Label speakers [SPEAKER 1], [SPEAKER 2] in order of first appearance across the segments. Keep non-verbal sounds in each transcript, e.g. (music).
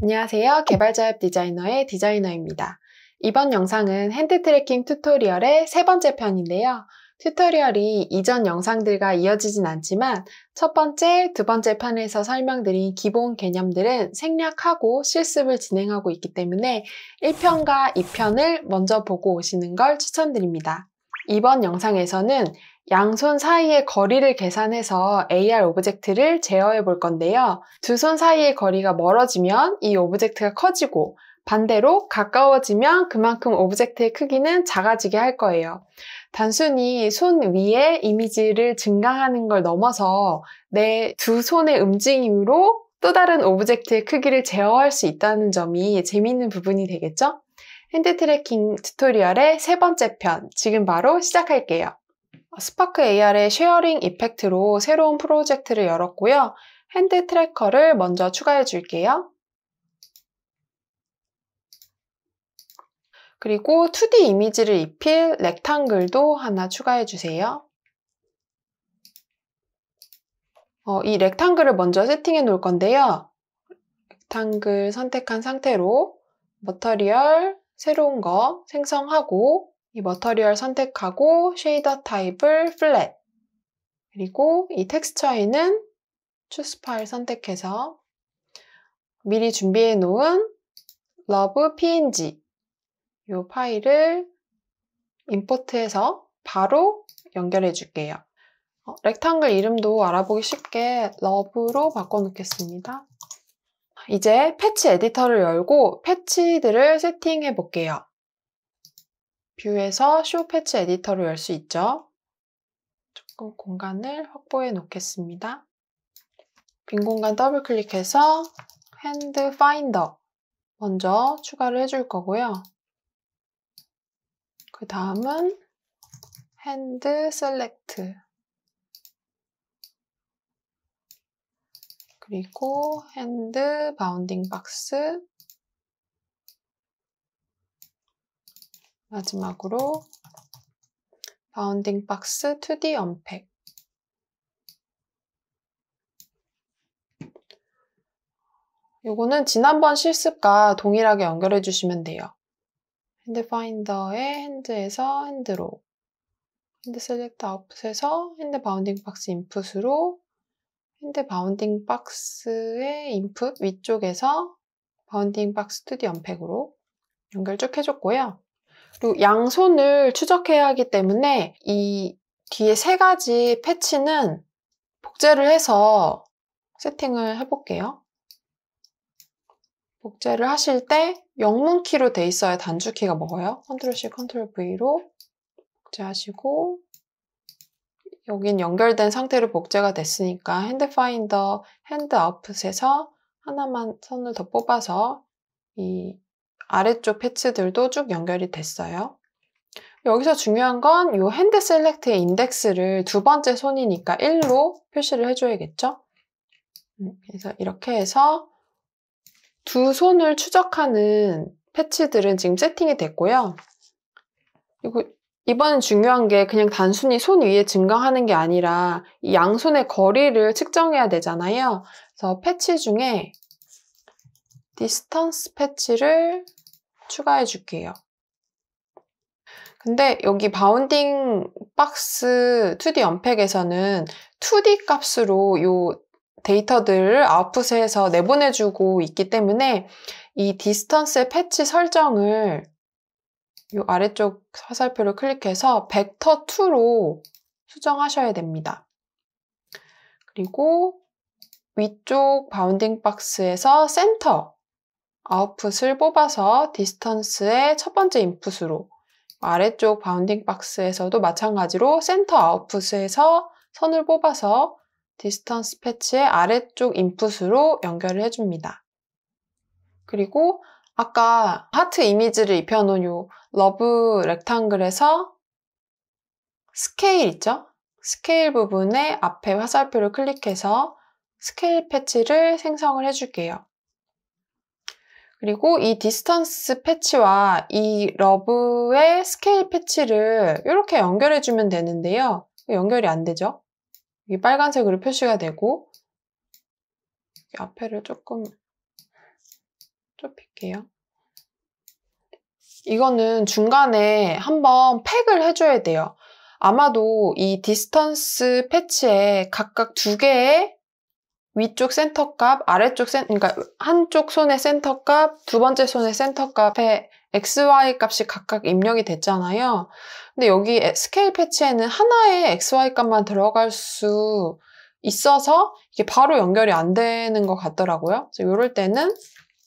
[SPEAKER 1] 안녕하세요. 개발자 앱 디자이너의 디자이너입니다. 이번 영상은 핸드 트래킹 튜토리얼의 세 번째 편인데요. 튜토리얼이 이전 영상들과 이어지진 않지만 첫 번째, 두 번째 편에서 설명드린 기본 개념들은 생략하고 실습을 진행하고 있기 때문에 1편과 2편을 먼저 보고 오시는 걸 추천드립니다. 이번 영상에서는 양손 사이의 거리를 계산해서 AR 오브젝트를 제어해 볼 건데요. 두 손 사이의 거리가 멀어지면 이 오브젝트가 커지고 반대로 가까워지면 그만큼 오브젝트의 크기는 작아지게 할 거예요. 단순히 손 위에 이미지를 증강하는 걸 넘어서 내 두 손의 움직임으로 또 다른 오브젝트의 크기를 제어할 수 있다는 점이 재미있는 부분이 되겠죠? 핸드 트래킹 튜토리얼의 세 번째 편, 지금 바로 시작할게요. 스파크 AR의 쉐어링 이펙트로 새로운 프로젝트를 열었고요. 핸드 트래커를 먼저 추가해 줄게요. 그리고 2D 이미지를 입힐 렉탱글도 하나 추가해 주세요. 어, 이 렉탱글을 먼저 세팅해 놓을 건데요. 렉탱글 선택한 상태로 머터리얼 새로운 거 생성하고 이 머터리얼 선택하고 쉐이더 타입을 플랫 그리고 이 텍스처에는 추스 파일 선택해서 미리 준비해 놓은 러브 png 이 파일을 임포트해서 바로 연결해 줄게요. 어, 렉탱글 이름도 알아보기 쉽게 러브로 바꿔놓겠습니다. 이제 패치 에디터를 열고 패치들을 세팅해 볼게요. 뷰에서 쇼 패치 에디터를 열수 있죠. 조금 공간을 확보해 놓겠습니다. 빈 공간 더블 클릭해서 핸드 파인더 먼저 추가를 해줄 거고요. 그 다음은 핸드 셀렉트 그리고 핸드 바운딩 박스 마지막으로 바운딩 박스 2D 언팩 요거는 지난번 실습과 동일하게 연결해 주시면 돼요. 핸드 파인더의 핸드에서 핸드로 핸드 셀렉터 아웃풋에서 핸드 바운딩 박스 인풋으로 핸드 바운딩 박스의 인풋 위쪽에서 바운딩 박스 2D 언팩으로 연결 쭉 해줬고요. 그리고 양손을 추적해야 하기 때문에 이 뒤에 세 가지 패치는 복제를 해서 세팅을 해볼게요. 복제를 하실 때 영문키로 돼 있어야 단축키가 먹어요. 컨트롤 C, 컨트롤 V로 복제하시고 여긴 연결된 상태로 복제가 됐으니까 핸드 파인더, 핸드 아웃풋에서 하나만 선을 더 뽑아서 이 아래쪽 패치들도 쭉 연결이 됐어요. 여기서 중요한 건 이 핸드 셀렉트의 인덱스를 두 번째 손이니까 1로 표시를 해줘야겠죠? 음, 그래서 이렇게 해서 두 손을 추적하는 패치들은 지금 세팅이 됐고요. 그리고 이번엔 중요한 게 그냥 단순히 손 위에 증강하는 게 아니라 양손의 거리를 측정해야 되잖아요. 그래서 패치 중에 디스턴스 패치를 추가해 줄게요. 근데 여기 바운딩 박스 2D 언팩에서는 2D 값으로 요 데이터들을 아웃풋에서 내보내주고 있기 때문에 이 디스턴스 의 패치 설정을 이 아래쪽 화살표를 클릭해서 벡터 2로 수정하셔야 됩니다. 그리고 위쪽 바운딩 박스에서 센터 아웃풋을 뽑아서 디스턴스의 첫 번째 인풋으로 아래쪽 바운딩 박스에서도 마찬가지로 센터 아웃풋에서 선을 뽑아서 디스턴스 패치의 아래쪽 인풋으로 연결을 해줍니다. 그리고 아까 하트 이미지를 입혀놓은 요 러브 렉탱글에서 스케일 있죠? 스케일 부분에 앞에 화살표를 클릭해서 스케일 패치를 생성을 해줄게요. 그리고 이 디스턴스 패치와 이 러브의 스케일 패치를 이렇게 연결해 주면 되는데요. 연결이 안 되죠? 이 빨간색으로 표시가 되고 앞에를 조금 좁힐게요. 이거는 중간에 한번 팩을 해줘야 돼요. 아마도 이 디스턴스 패치에 각각 두 개의 위쪽 센터값, 아래쪽 센, 그러니까 한쪽 손의 센터값, 두 번째 손의 센터값에 XY 값이 각각 입력이 됐잖아요. 근데 여기 스케일 패치에는 하나의 XY 값만 들어갈 수 있어서 이게 바로 연결이 안 되는 것 같더라고요. 그래서 이럴 때는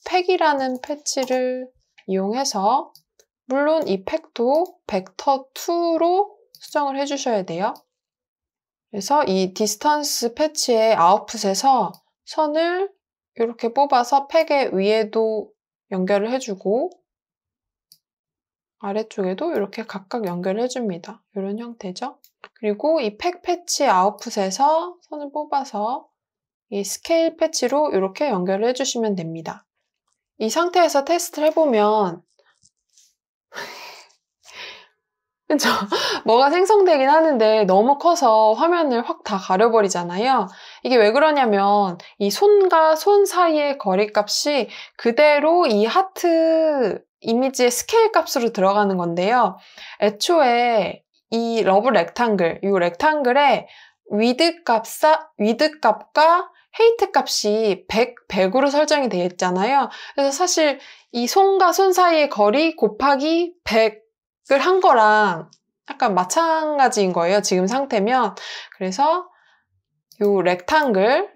[SPEAKER 1] 팩이라는 패치를 이용해서 물론 이 팩도 벡터 2로 수정을 해주셔야 돼요. 그래서 이 디스턴스 패치의 아웃풋에서 선을 이렇게 뽑아서 팩의 위에도 연결을 해주고 아래쪽에도 이렇게 각각 연결을 해줍니다. 이런 형태죠. 그리고 이 팩 패치 아웃풋에서 선을 뽑아서 이 스케일 패치로 이렇게 연결을 해주시면 됩니다. 이 상태에서 테스트를 해보면 그쵸? (laughs) 뭐가 생성되긴 하는데 너무 커서 화면을 확 다 가려버리잖아요. 이게 왜 그러냐면 이 손과 손 사이의 거리값이 그대로 이 하트 이미지의 스케일 값으로 들어가는 건데요. 애초에 이 러브 렉탱글, 이 렉탱글의 위드 값사, 위드 값과 헤이트 값이 100, 100으로 설정이 되어 있잖아요. 그래서 사실 이 손과 손 사이의 거리 곱하기 100한 거랑 약간 마찬가지인 거예요. 지금 상태면. 그래서 요 렉탱글,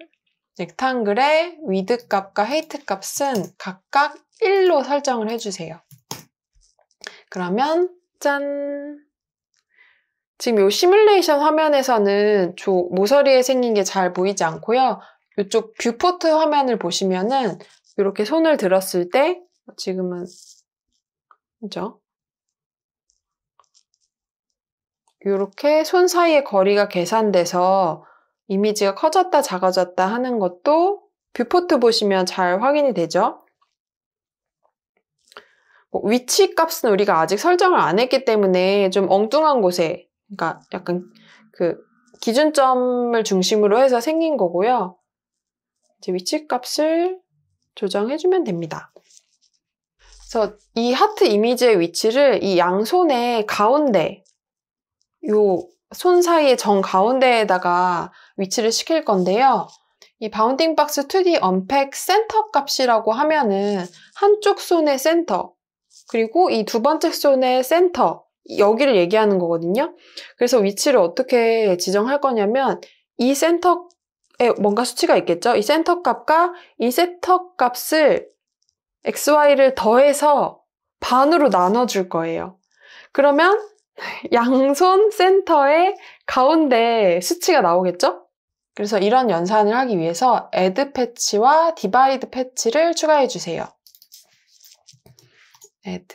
[SPEAKER 1] 렉탱글의 위드 값과 헤이트 값은 각각 1로 설정을 해주세요. 그러면 짠! 지금 이 시뮬레이션 화면에서는 저 모서리에 생긴 게 잘 보이지 않고요. 이쪽 뷰포트 화면을 보시면은 이렇게 손을 들었을 때 지금은 그죠? 이렇게 손 사이의 거리가 계산돼서 이미지가 커졌다 작아졌다 하는 것도 뷰포트 보시면 잘 확인이 되죠. 뭐 위치 값은 우리가 아직 설정을 안 했기 때문에 좀 엉뚱한 곳에, 그러니까 약간 그 기준점을 중심으로 해서 생긴 거고요. 이제 위치 값을 조정해주면 됩니다. 그래서 이 하트 이미지의 위치를 이 양손의 가운데, 요손 사이의 정 가운데에다가 위치를 시킬 건데요. 이 바운딩 박스 2D 언팩 센터 값이라고 하면은 한쪽 손의 센터 그리고 이 두 번째 손의 센터 여기를 얘기하는 거거든요. 그래서 위치를 어떻게 지정할 거냐면 이 센터 뭔가 수치가 있겠죠. 이 센터 값과 이 센터 값을 xy를 더해서 반으로 나눠줄 거예요. 그러면 (laughs) 양손 센터의 가운데 수치가 나오겠죠? 그래서 이런 연산을 하기 위해서 add 패치와 divide 패치를 추가해 주세요. add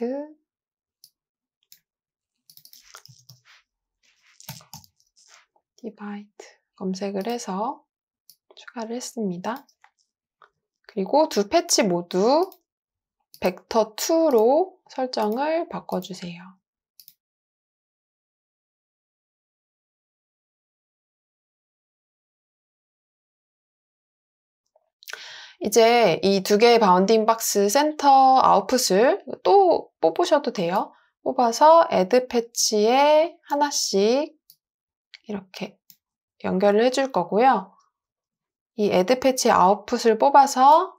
[SPEAKER 1] divide 검색을 해서 추가를 했습니다. 그리고 두 패치 모두 벡터 2로 설정을 바꿔주세요. 이제 이 두 개의 바운딩 박스 센터 아웃풋을 또 뽑으셔도 돼요. 뽑아서 a 드 패치에 하나씩 이렇게 연결을 해줄 거고요. 이 a 드 패치 아웃풋을 뽑아서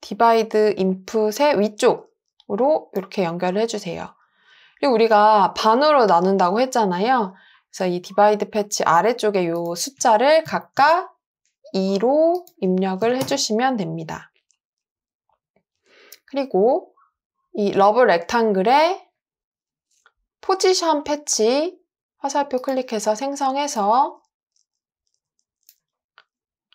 [SPEAKER 1] 디바이드 인풋의 위쪽으로 이렇게 연결을 해주세요. 그리고 우리가 반으로 나눈다고 했잖아요. 그래서 이 디바이드 패치 아래쪽에 이 숫자를 각각 2로 입력을 해주시면 됩니다. 그리고 이 러브 렉탱글의 포지션 패치 화살표 클릭해서 생성해서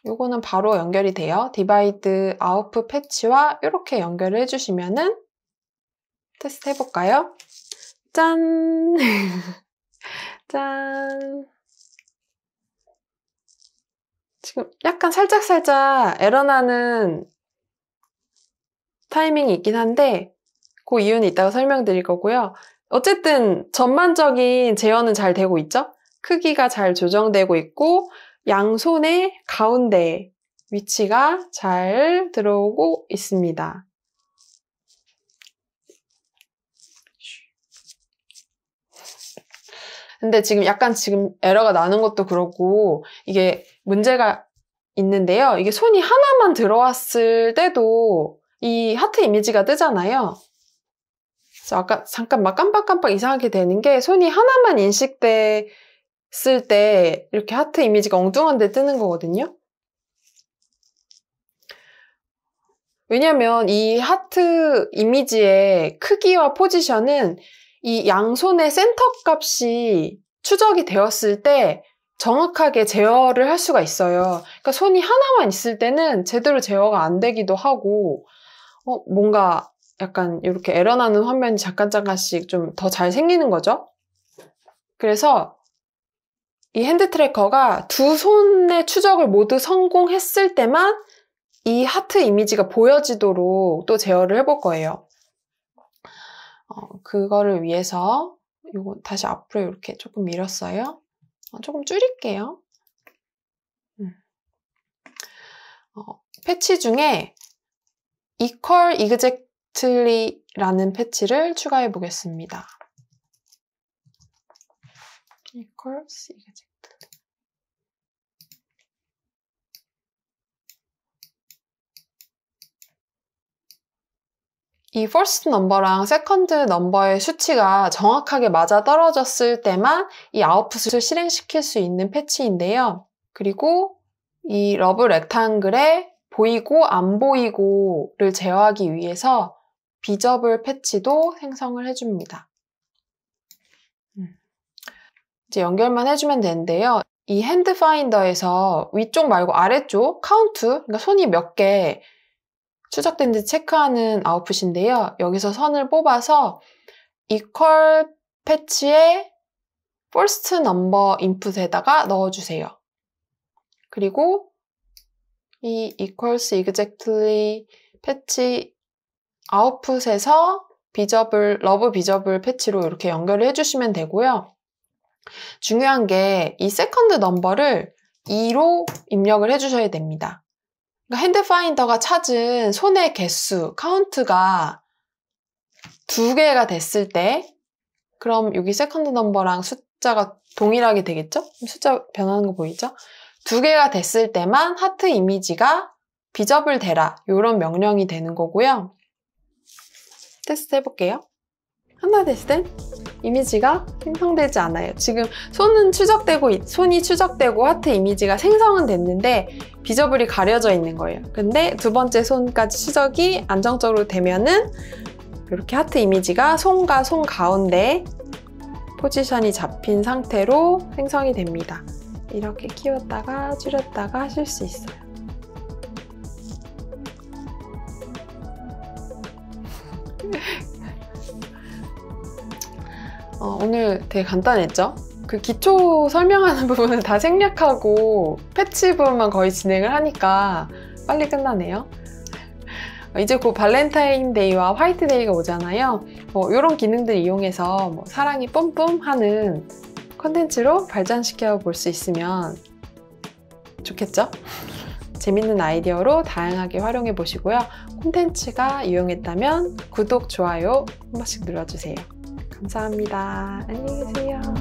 [SPEAKER 1] 요거는 바로 연결이 돼요. 디바이드 아웃풋 패치와 이렇게 연결을 해주시면은 테스트 해볼까요? 짠! (laughs) 짠! 지금 약간 살짝살짝 에러나는 타이밍이 있긴 한데 그 이유는 이따가 설명드릴 거고요. 어쨌든 전반적인 제어는 잘 되고 있죠? 크기가 잘 조정되고 있고 양손의 가운데 위치가 잘 들어오고 있습니다. 근데 지금 약간 지금 에러가 나는 것도 그렇고 이게 문제가 있는데요. 이게 손이 하나만 들어왔을 때도 이 하트 이미지가 뜨잖아요. 그래서 아까 잠깐 막 깜빡깜빡 이상하게 되는 게 손이 하나만 인식됐을 때 이렇게 하트 이미지가 엉뚱한데 뜨는 거거든요. 왜냐면 이 하트 이미지의 크기와 포지션은 이 양손의 센터 값이 추적이 되었을 때 정확하게 제어를 할 수가 있어요. 그러니까 손이 하나만 있을 때는 제대로 제어가 안 되기도 하고 어, 뭔가 약간 이렇게 에러나는 화면이 잠깐 잠깐씩 좀 더 잘 생기는 거죠. 그래서 이 핸드 트래커가 두 손의 추적을 모두 성공했을 때만 이 하트 이미지가 보여지도록 또 제어를 해볼 거예요. 그거를 위해서 이거 다시 앞으로 이렇게 조금 밀었어요. 어, 조금 줄일게요. 음. 어, 패치 중에 equal exactly라는 패치를 추가해 보겠습니다. equals exactly. 이 first 넘버랑 second 넘버의 수치가 정확하게 맞아 떨어졌을 때만 이 o u t 아웃풋을 실행시킬 수 있는 패치인데요. 그리고 이 러브 렉탱글에 보이고 안 보이고를 제어하기 위해서 비저블 패치도 생성을 해줍니다. 음. 이제 연결만 해주면 되는데요. 이 핸드 파인더에서 위쪽 말고 아래쪽 카운트, 그러니까 손이 몇 개, 추적된지 체크하는 아웃풋인데요. 여기서 선을 뽑아서 equal 패치에 first number input에다가 넣어주세요. 그리고 이 equals exactly 패치 아웃풋에서 비저블, 러브 비저블 패치로 이렇게 연결을 해주시면 되고요. 중요한 게 이 세컨드 넘버를 2로 입력을 해주셔야 됩니다. 그러니까 핸드파인더가 찾은 손의 개수, 카운트가 두 개가 됐을 때 그럼 여기 세컨드 넘버랑 숫자가 동일하게 되겠죠? 숫자 변하는 거 보이죠? 두 개가 됐을 때만 하트 이미지가 비접을 대라 이런 명령이 되는 거고요. 테스트 해볼게요. 하나 됐을 땐 이미지가 생성되지 않아요. 지금 손은 추적되고 손이 추적되고 하트 이미지가 생성은 됐는데 비저블이 가려져 있는 거예요. 근데 두 번째 손까지 추적이 안정적으로 되면은 이렇게 하트 이미지가 손과 손 가운데 포지션이 잡힌 상태로 생성이 됩니다. 이렇게 키웠다가 줄였다가 하실 수 있어요. 어, 오늘 되게 간단했죠? 그 기초 설명하는 (laughs) 부분은 다 생략하고 패치 부분만 거의 진행을 하니까 빨리 끝나네요. 어, 이제 곧 발렌타인데이와 화이트데이가 오잖아요. 뭐 어, 이런 기능들 이용해서 뭐 사랑이 뿜뿜 하는 컨텐츠로 발전시켜 볼 수 있으면 좋겠죠? 재밌는 아이디어로 다양하게 활용해 보시고요. 콘텐츠가 유용했다면 구독, 좋아요 한 번씩 눌러주세요. 감사합니다. 안녕히 계세요.